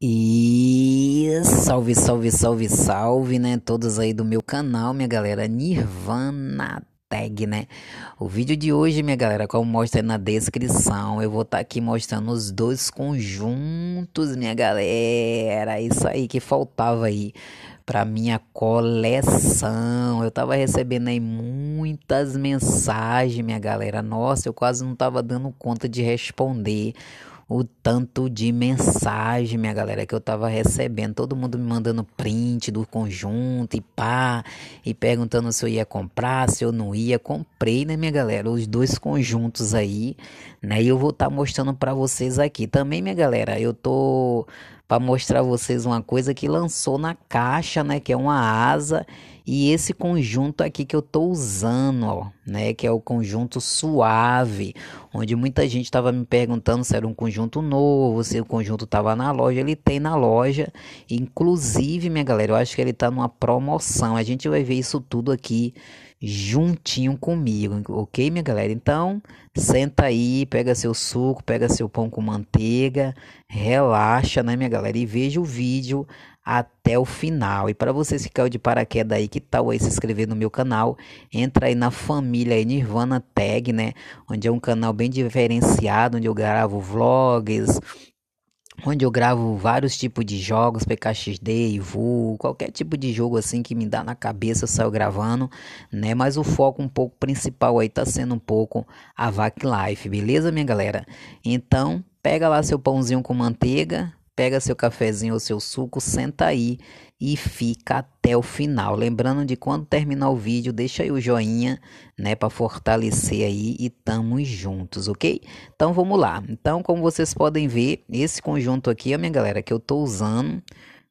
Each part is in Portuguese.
E salve, salve, salve, salve, né? Todos aí do meu canal, minha galera. Nirvana Tag, né? O vídeo de hoje, minha galera, como mostra na descrição, eu vou estar tá aqui mostrando os dois conjuntos, minha galera. Isso aí que faltava aí para minha coleção. Eu tava recebendo aí muitas mensagens, minha galera. Nossa, eu quase não tava dando conta de responder o tanto de mensagem, minha galera, que eu tava recebendo. Todo mundo me mandando print do conjunto e pá, e perguntando se eu ia comprar, se eu não ia. Comprei, né, minha galera, os dois conjuntos aí, né? E eu vou estar tá mostrando para vocês aqui. Também, minha galera, eu tô para mostrar vocês uma coisa que lançou na caixa, né, que é uma asa e esse conjunto aqui que eu tô usando, ó, né, que é o conjunto suave, onde muita gente estava me perguntando se era um conjunto novo, se o conjunto tava na loja, ele tem na loja. Inclusive, minha galera, eu acho que ele tá numa promoção. A gente vai ver isso tudo aqui juntinho comigo, ok, minha galera? Então, senta aí, pega seu suco, pega seu pão com manteiga, relaxa, né, minha galera? E veja o vídeo até o final. E para vocês que caiu de paraquedas aí, que tal aí se inscrever no meu canal? Entra aí na família aí, Nirvana Tag, né? Onde é um canal bem diferenciado, onde eu gravo vlogs, onde eu gravo vários tipos de jogos, PKXD, Ivu, qualquer tipo de jogo assim que me dá na cabeça, eu saio gravando, né? Mas o foco um pouco principal aí tá sendo um pouco a Vac Life, beleza, minha galera? Então, pega lá seu pãozinho com manteiga, Pega seu cafezinho ou seu suco, senta aí e fica até o final. Lembrando de quando terminar o vídeo, deixa aí o joinha, né, para fortalecer aí e tamo juntos, ok? Então vamos lá. Então, como vocês podem ver, esse conjunto aqui, a minha galera, que eu tô usando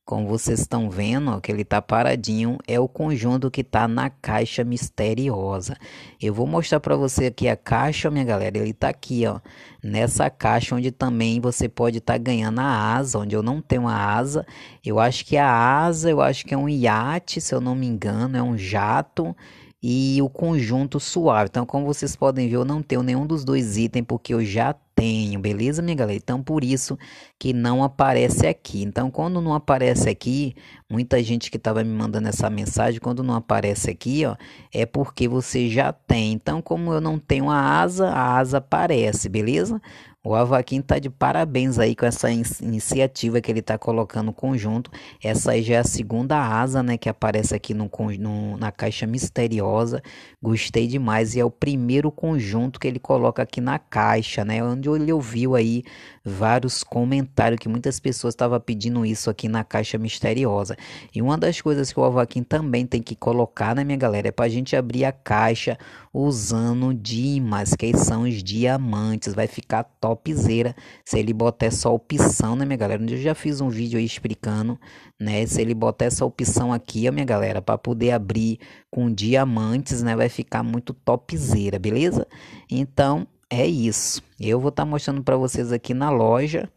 como vocês estão vendo, ó, que ele está paradinho, é o conjunto que está na caixa misteriosa. Eu vou mostrar para você aqui a caixa, minha galera, ele está aqui, ó, nessa caixa onde também você pode estar tá ganhando a asa, onde eu não tenho a asa. Eu acho que a asa, eu acho que é um iate, se eu não me engano, é um jato e o conjunto suave. Então, como vocês podem ver, eu não tenho nenhum dos dois itens porque eu já tenho, beleza, minha galera? Então, por isso que não aparece aqui. Então, quando não aparece aqui, muita gente que estava me mandando essa mensagem, quando não aparece aqui, ó, é porque você já tem. Então, como eu não tenho a asa, a asa aparece, beleza? O Avaquim tá de parabéns aí com essa in iniciativa que ele tá colocando conjunto. Essa aí já é a segunda asa, né, que aparece aqui no, no, na caixa misteriosa. Gostei demais e é o primeiro conjunto que ele coloca aqui na caixa, né, onde ele ouviu aí vários comentários que muitas pessoas estavam pedindo isso aqui na caixa misteriosa. E uma das coisas que o Alvaquim também tem que colocar, né, minha galera, é para a gente abrir a caixa usando dimas, que são os diamantes. Vai ficar topzera se ele botar essa opção, né, minha galera? Eu já fiz um vídeo aí explicando, né, se ele botar essa opção aqui, ó, minha galera, para poder abrir com diamantes, né, vai ficar muito topzera, beleza? Então, é isso. Eu vou estar tá mostrando para vocês aqui na loja.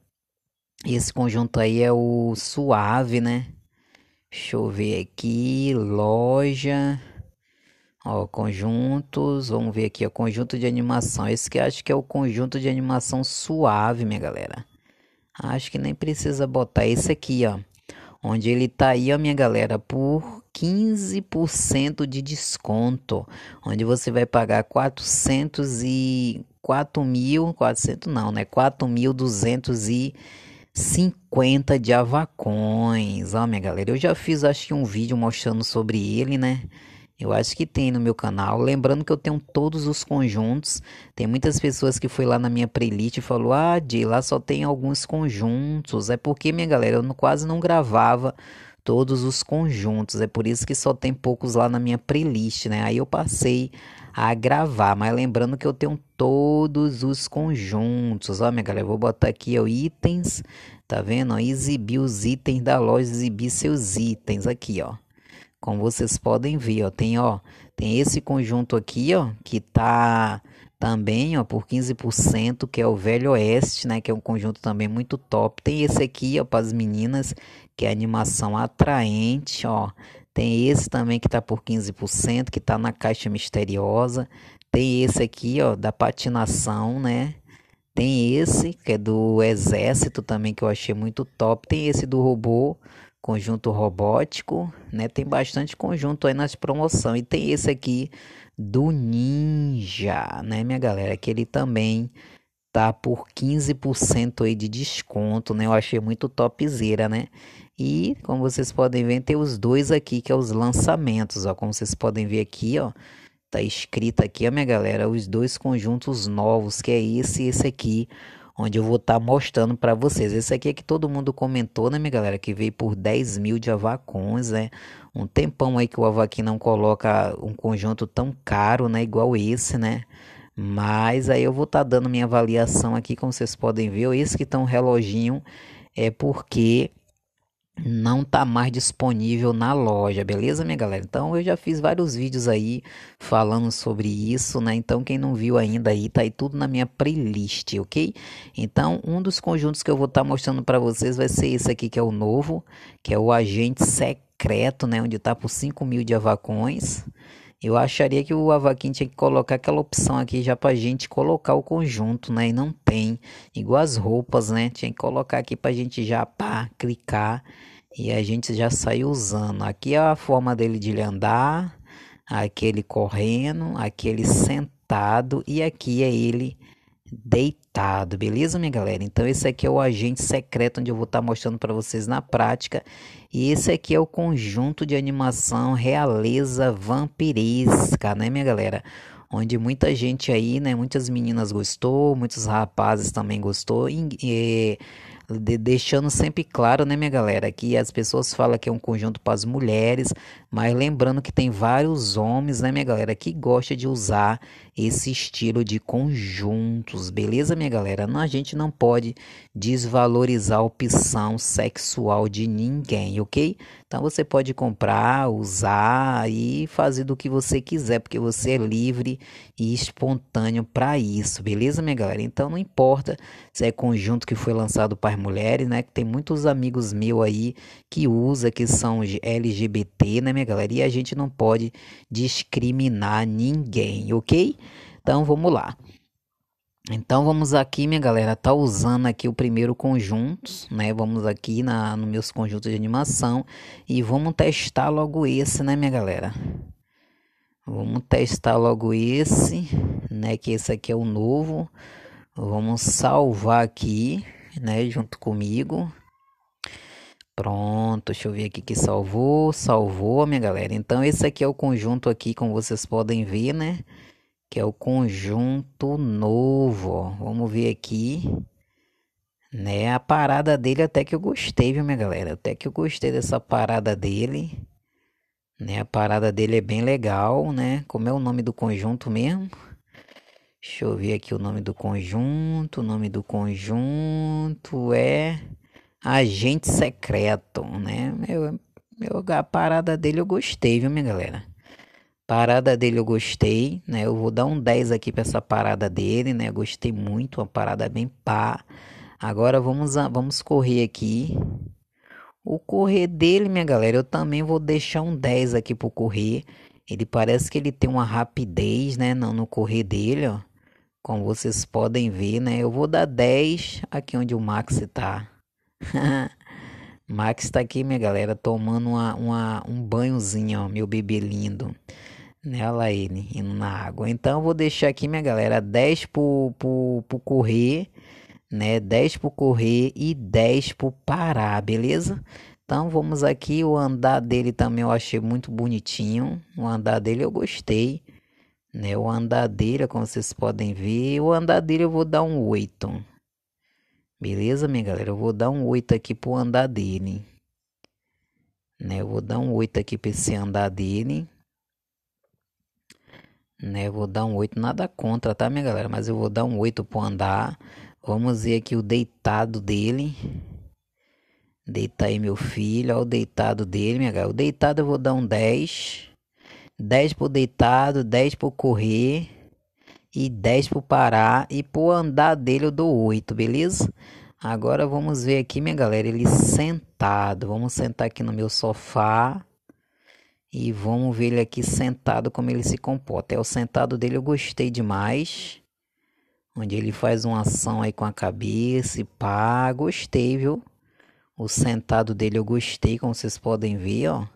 Esse conjunto aí é o suave, né? Deixa eu ver aqui, loja, ó, conjuntos, vamos ver aqui, ó, conjunto de animação. Esse que acho que é o conjunto de animação suave, minha galera. Acho que nem precisa botar esse aqui, ó, onde ele tá aí, ó, minha galera, por 15% de desconto, onde você vai pagar 400 e 4.400, não, né? 4.250 de avacões. Ó, minha galera, eu já fiz acho que um vídeo mostrando sobre ele, né? Eu acho que tem no meu canal. Lembrando que eu tenho todos os conjuntos. Tem muitas pessoas que foi lá na minha playlist e falou: "Ah, de lá só tem alguns conjuntos". É porque minha galera, eu quase não gravava todos os conjuntos. É por isso que só tem poucos lá na minha playlist, né? Aí eu passei a gravar, mas lembrando que eu tenho todos os conjuntos. Ó, minha galera, eu vou botar aqui ó, itens, tá vendo? Ó, exibir os itens da loja, exibir seus itens aqui, ó. Como vocês podem ver, ó, tem, ó, tem esse conjunto aqui, ó, que tá também, ó, por 15%, que é o Velho Oeste, né, que é um conjunto também muito top. Tem esse aqui, ó, para as meninas, que é animação atraente, ó. Tem esse também que tá por 15%, que tá na caixa misteriosa. Tem esse aqui, ó, da patinação, né? Tem esse, que é do exército também, que eu achei muito top. Tem esse do robô, conjunto robótico, né? Tem bastante conjunto aí nas promoções. E tem esse aqui do Ninja, né, minha galera? Que ele também tá por 15% aí de desconto, né? Eu achei muito topzera, né? E como vocês podem ver, tem os dois aqui que é os lançamentos, ó, como vocês podem ver aqui, ó, tá escrito aqui, ó, minha galera, os dois conjuntos novos, que é esse e esse aqui, onde eu vou estar tá mostrando para vocês. Esse aqui é que todo mundo comentou, né, minha galera? Que veio por 10 mil de avacuns, né? Um tempão aí que o Avaquim não coloca um conjunto tão caro, né? Igual esse, né? Mas aí eu vou estar tá dando minha avaliação aqui, como vocês podem ver. Esse que tá um reloginho é porque não tá mais disponível na loja, beleza, minha galera? Então eu já fiz vários vídeos aí falando sobre isso, né? Então quem não viu ainda aí, tá aí tudo na minha playlist, OK? Então, um dos conjuntos que eu vou estar tá mostrando para vocês vai ser esse aqui que é o novo, que é o agente secreto, né, onde tá por 5 mil de avacões. Eu acharia que o Avaquim tinha que colocar aquela opção aqui já pra gente colocar o conjunto, né? E não tem. Igual as roupas, né? Tinha que colocar aqui pra gente já pá, clicar e a gente já saiu usando. Aqui é a forma dele de ele andar, aqui ele correndo, aqui ele sentado e aqui é ele deitado, beleza, minha galera? Então esse aqui é o agente secreto onde eu vou estar tá mostrando para vocês na prática. E esse aqui é o conjunto de animação realeza vampiresca, né, minha galera? Onde muita gente aí, né, muitas meninas gostou, muitos rapazes também gostou. E, e de, deixando sempre claro, né, minha galera, que as pessoas falam que é um conjunto para as mulheres, mas lembrando que tem vários homens, né, minha galera, que gosta de usar esse estilo de conjuntos, beleza, minha galera? Não, a gente não pode desvalorizar a opção sexual de ninguém, ok? Então você pode comprar, usar e fazer do que você quiser, porque você é livre e espontâneo para isso, beleza, minha galera? Então não importa se é conjunto que foi lançado para mulheres, né? Que tem muitos amigos meus aí que usa, que são LGBT, né, minha galera? E a gente não pode discriminar ninguém, ok? Então vamos lá. Então vamos aqui, minha galera, tá usando aqui o primeiro conjunto, né? Vamos aqui na no meus conjuntos de animação e vamos testar logo esse, né, minha galera? Vamos testar logo esse, né, que esse aqui é o novo. Vamos salvar aqui né? Junto comigo. Pronto, deixa eu ver aqui que salvou, salvou, minha galera. Então esse aqui é o conjunto aqui, como vocês podem ver, né? Que é o conjunto novo, ó. Vamos ver aqui, né? A parada dele até que eu gostei, viu, minha galera? Até que eu gostei dessa parada dele, né? A parada dele é bem legal, né? Como é o nome do conjunto mesmo? Deixa eu ver aqui o nome do conjunto. O nome do conjunto é Agente Secreto, né? Eu, eu, a parada dele eu gostei, viu, minha galera? Parada dele eu gostei, né? Eu vou dar um 10 aqui pra essa parada dele, né? Eu gostei muito, uma parada bem pá. Agora vamos, vamos correr aqui. O correr dele, minha galera, eu também vou deixar um 10 aqui pro correr. Ele parece que ele tem uma rapidez, né? No, no correr dele, ó como vocês podem ver, né? Eu vou dar 10 aqui onde o Max tá. Max tá aqui, minha galera, tomando uma, uma, um banhozinho, ó, meu bebê lindo. nela né, ele, indo na água. Então, eu vou deixar aqui, minha galera, 10 pro, pro, pro correr, né? 10 pro correr e 10 pro parar, beleza? Então vamos aqui, o andar dele também eu achei muito bonitinho. O andar dele eu gostei. Né? O andadeira, como vocês podem ver, o andadeira eu vou dar um 8. Beleza, minha galera? Eu vou dar um 8 aqui pro andar dele. Né? Eu vou dar um 8 aqui para esse andar dele. Né? Eu vou dar um 8. Nada contra, tá, minha galera? Mas eu vou dar um 8 pro andar. Vamos ver aqui o deitado dele. Deitar aí, meu filho. Olha o deitado dele, minha galera. O deitado eu vou dar um 10. 10 pro deitado, 10 pro correr e 10 pro parar. E pro andar dele eu dou 8, beleza? Agora vamos ver aqui, minha galera, ele sentado. Vamos sentar aqui no meu sofá. E vamos ver ele aqui sentado como ele se comporta. É o sentado dele eu gostei demais. Onde ele faz uma ação aí com a cabeça e pá, gostei, viu? O sentado dele eu gostei, como vocês podem ver, ó.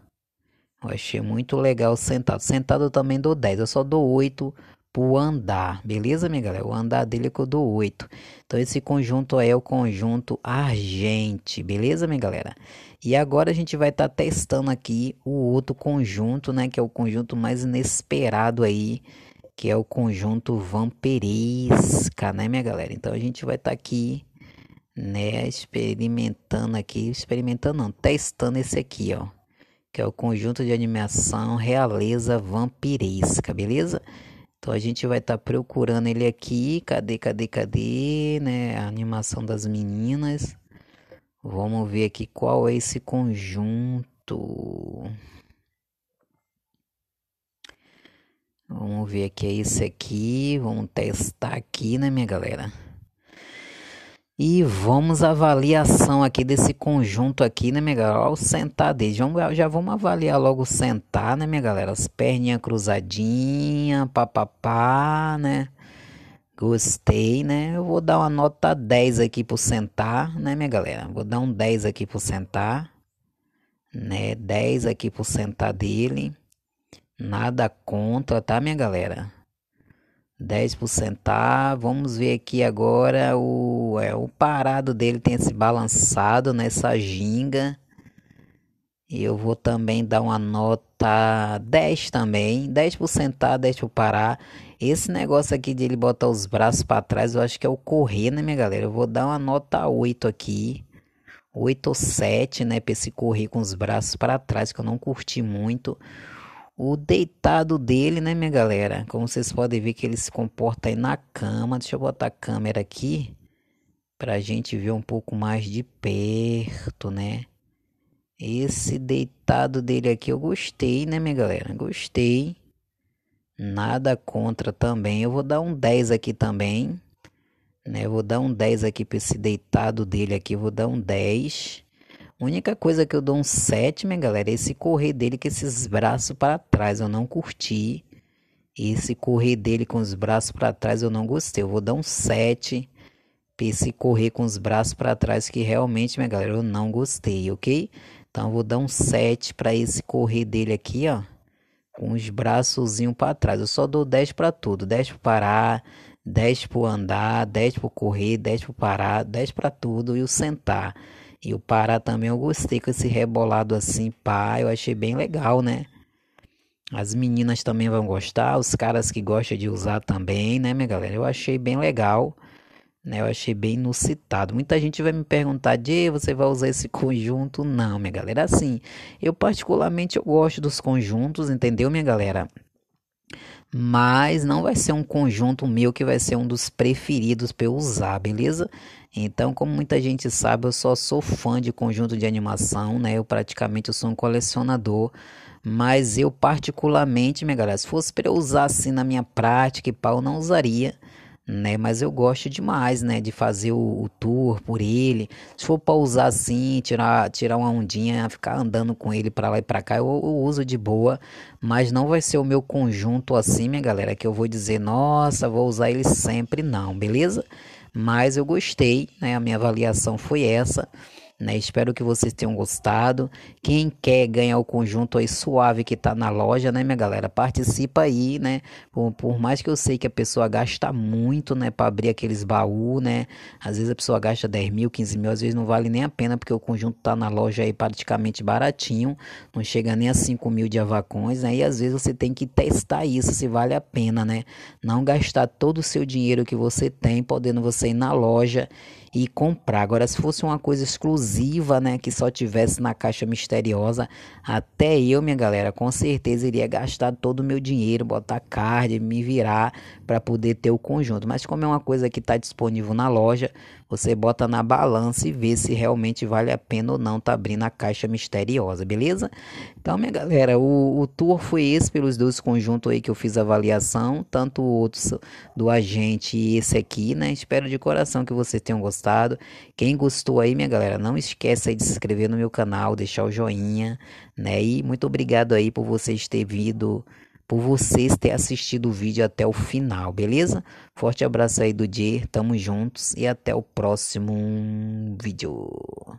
Eu achei muito legal sentado. Sentado eu também dou 10, eu só dou 8 pro andar, beleza, minha galera? O andar dele é que eu dou 8. Então esse conjunto é o conjunto argente, beleza, minha galera? E agora a gente vai estar tá testando aqui o outro conjunto, né, que é o conjunto mais inesperado aí, que é o conjunto vampiresca, né, minha galera? Então a gente vai estar tá aqui né, experimentando aqui, experimentando não, testando esse aqui, ó que é o conjunto de animação realeza vampiresca, beleza? Então a gente vai estar tá procurando ele aqui, cadê, cadê, cadê, né? A animação das meninas. Vamos ver aqui qual é esse conjunto. Vamos ver aqui, é esse aqui. Vamos testar aqui, né, minha galera? E vamos avaliação aqui desse conjunto aqui, né, minha galera? o sentar dele. Vamos, já vamos avaliar logo sentar, né, minha galera? As perninhas cruzadinhas, papapá, né? Gostei, né? Eu vou dar uma nota 10 aqui pro sentar, né, minha galera? Vou dar um 10 aqui pro sentar, né? 10 aqui pro sentar dele. Nada contra, tá, minha galera? 10%. Tá? Vamos ver aqui agora o, é, o parado dele tem se balançado nessa ginga. Eu vou também dar uma nota 10 também, 10 pro sentar, 10 pro parar. Esse negócio aqui de ele botar os braços para trás, eu acho que é o correr, né, minha galera? Eu vou dar uma nota 8 aqui. 8 ou 7, né, para esse correr com os braços para trás, que eu não curti muito o deitado dele, né, minha galera? Como vocês podem ver que ele se comporta aí na cama. Deixa eu botar a câmera aqui pra gente ver um pouco mais de perto, né? Esse deitado dele aqui eu gostei, né, minha galera? Gostei. Nada contra também. Eu vou dar um 10 aqui também. Né? Eu vou dar um 10 aqui para esse deitado dele aqui. vou dar um 10. Única coisa que eu dou um 7, minha galera, é esse correr dele com esses braços para trás. Eu não curti. Esse correr dele com os braços para trás eu não gostei. Eu vou dar um 7 para esse correr com os braços para trás que realmente, minha galera, eu não gostei, ok? Então eu vou dar um 7 para esse correr dele aqui, ó. Com os braçozinhos para trás. Eu só dou 10 para tudo. 10 para parar, 10 para andar, 10 para correr, 10 para parar, 10 para tudo e o sentar. E o Pará também eu gostei com esse rebolado assim, pá, eu achei bem legal, né? As meninas também vão gostar, os caras que gostam de usar também, né, minha galera? Eu achei bem legal, né? Eu achei bem inusitado. Muita gente vai me perguntar, de você vai usar esse conjunto? Não, minha galera, assim, eu particularmente eu gosto dos conjuntos, entendeu, minha galera? mas não vai ser um conjunto meu que vai ser um dos preferidos para eu usar, beleza? Então, como muita gente sabe, eu só sou fã de conjunto de animação, né? Eu praticamente sou um colecionador, mas eu particularmente, minha galera, se fosse para eu usar assim na minha prática e pau, não usaria né? Mas eu gosto demais, né? De fazer o, o tour por ele. Se for usar assim, tirar, tirar uma ondinha, ficar andando com ele para lá e para cá, eu, eu, uso de boa. Mas não vai ser o meu conjunto assim, minha galera, que eu vou dizer, nossa, vou usar ele sempre, não, beleza? Mas eu gostei, né? A minha avaliação foi essa. Né? Espero que vocês tenham gostado. Quem quer ganhar o conjunto aí suave que tá na loja, né, minha galera? Participa aí, né? Por, por mais que eu sei que a pessoa gasta muito, né, para abrir aqueles baús, né? Às vezes a pessoa gasta 10 mil, 15 mil, às vezes não vale nem a pena, porque o conjunto tá na loja aí praticamente baratinho, não chega nem a 5 mil de avacões, né? E às vezes você tem que testar isso, se vale a pena, né? Não gastar todo o seu dinheiro que você tem, podendo você ir na loja e comprar. Agora, se fosse uma coisa exclusiva, né, que só tivesse na caixa misteriosa, até eu, minha galera, com certeza iria gastar todo o meu dinheiro, botar card, me virar para poder ter o conjunto. Mas como é uma coisa que está disponível na loja, você bota na balança e vê se realmente vale a pena ou não tá abrindo a caixa misteriosa, beleza? Então, minha galera, o, o tour foi esse pelos dois conjuntos aí que eu fiz a avaliação, tanto o outro do agente e esse aqui, né? Espero de coração que vocês tenham gostado gostado. Quem gostou aí, minha galera, não esquece aí de se inscrever no meu canal, deixar o joinha, né? E muito obrigado aí por vocês terem vindo, por vocês terem assistido o vídeo até o final, beleza? Forte abraço aí do dia, tamo juntos e até o próximo vídeo.